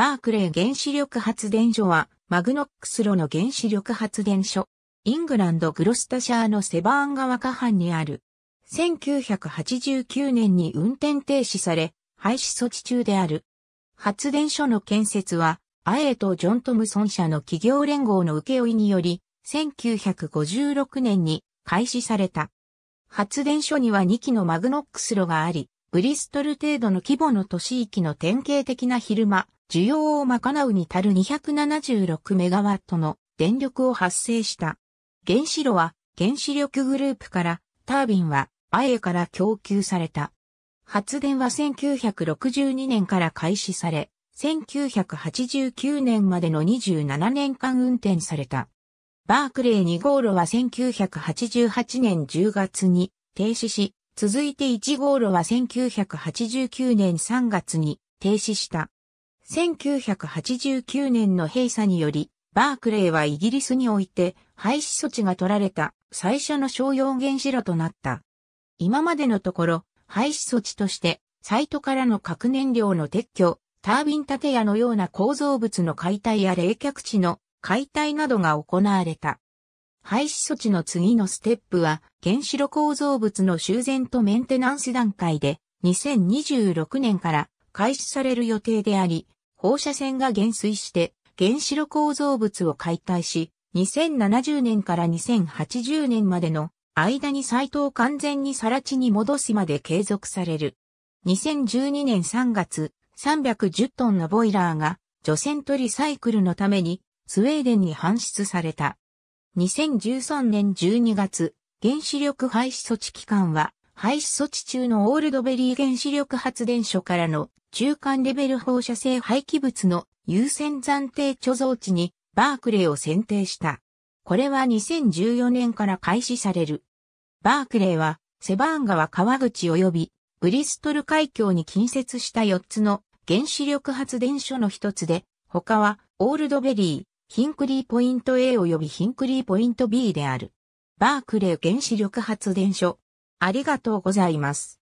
バークレー原子力発電所は、マグノックスロの原子力発電所、イングランドグロスタシャーのセバーン川下畔にある。1989年に運転停止され、廃止措置中である。発電所の建設は、アエとジョン・トムソン社の企業連合の請負により、1956年に開始された。発電所には2基のマグノックス炉があり、ブリストル程度の規模の都市域の典型的な昼間、需要を賄うに足る276メガワットの電力を発生した。原子炉は原子力グループからタービンはアエから供給された。発電は1962年から開始され、1989年までの27年間運転された。バークレー2号炉は1988年10月に停止し、続いて1号炉は1989年3月に停止した。1989年の閉鎖により、バークレーはイギリスにおいて廃止措置が取られた最初の商用原子炉となった。今までのところ、廃止措置として、サイトからの核燃料の撤去、タービン建屋のような構造物の解体や冷却地の解体などが行われた。廃止措置の次のステップは、原子炉構造物の修繕とメンテナンス段階で、2026年から開始される予定であり、放射線が減衰して、原子炉構造物を解体し、2070年から2080年までの間にサイトを完全に更地に戻すまで継続される。2012年3月、310トンのボイラーが除染とリサイクルのためにスウェーデンに搬出された。2013年12月、原子力廃止措置期間は廃止措置中のオールドベリー原子力発電所からの中間レベル放射性廃棄物の優先暫定貯蔵地にバークレーを選定した。これは2014年から開始される。バークレーはセバーン川川口及びブリストル海峡に近接した4つの原子力発電所の一つで、他はオールドベリー、ヒンクリーポイント A 及びヒンクリーポイント B である。バークレー原子力発電所。ありがとうございます。